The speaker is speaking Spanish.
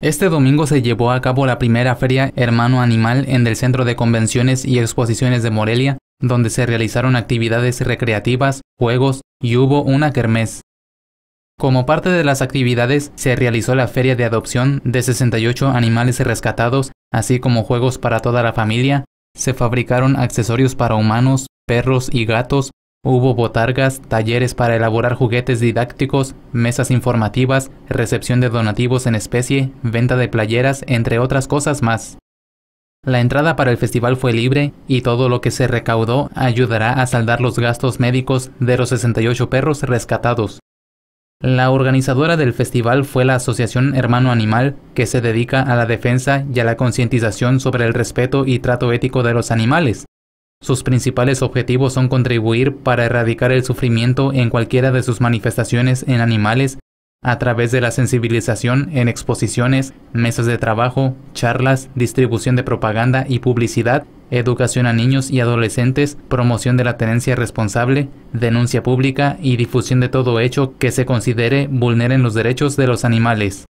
Este domingo se llevó a cabo la primera feria Hermano Animal en el Centro de Convenciones y Exposiciones de Morelia, donde se realizaron actividades recreativas, juegos y hubo una kermés. Como parte de las actividades, se realizó la feria de adopción de 68 animales rescatados, así como juegos para toda la familia, se fabricaron accesorios para humanos, perros y gatos, Hubo botargas, talleres para elaborar juguetes didácticos, mesas informativas, recepción de donativos en especie, venta de playeras, entre otras cosas más. La entrada para el festival fue libre y todo lo que se recaudó ayudará a saldar los gastos médicos de los 68 perros rescatados. La organizadora del festival fue la Asociación Hermano Animal, que se dedica a la defensa y a la concientización sobre el respeto y trato ético de los animales, sus principales objetivos son contribuir para erradicar el sufrimiento en cualquiera de sus manifestaciones en animales a través de la sensibilización en exposiciones, mesas de trabajo, charlas, distribución de propaganda y publicidad, educación a niños y adolescentes, promoción de la tenencia responsable, denuncia pública y difusión de todo hecho que se considere vulneren los derechos de los animales.